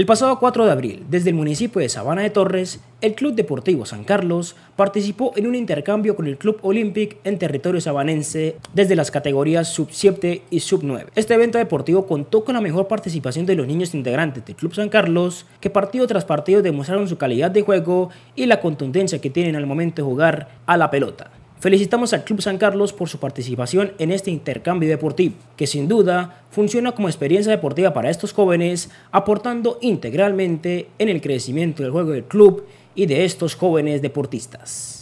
El pasado 4 de abril, desde el municipio de Sabana de Torres, el Club Deportivo San Carlos participó en un intercambio con el Club Olympic en territorio sabanense desde las categorías sub-7 y sub-9. Este evento deportivo contó con la mejor participación de los niños integrantes del Club San Carlos, que partido tras partido demostraron su calidad de juego y la contundencia que tienen al momento de jugar a la pelota. Felicitamos al Club San Carlos por su participación en este intercambio deportivo, que sin duda funciona como experiencia deportiva para estos jóvenes, aportando integralmente en el crecimiento del juego del club y de estos jóvenes deportistas.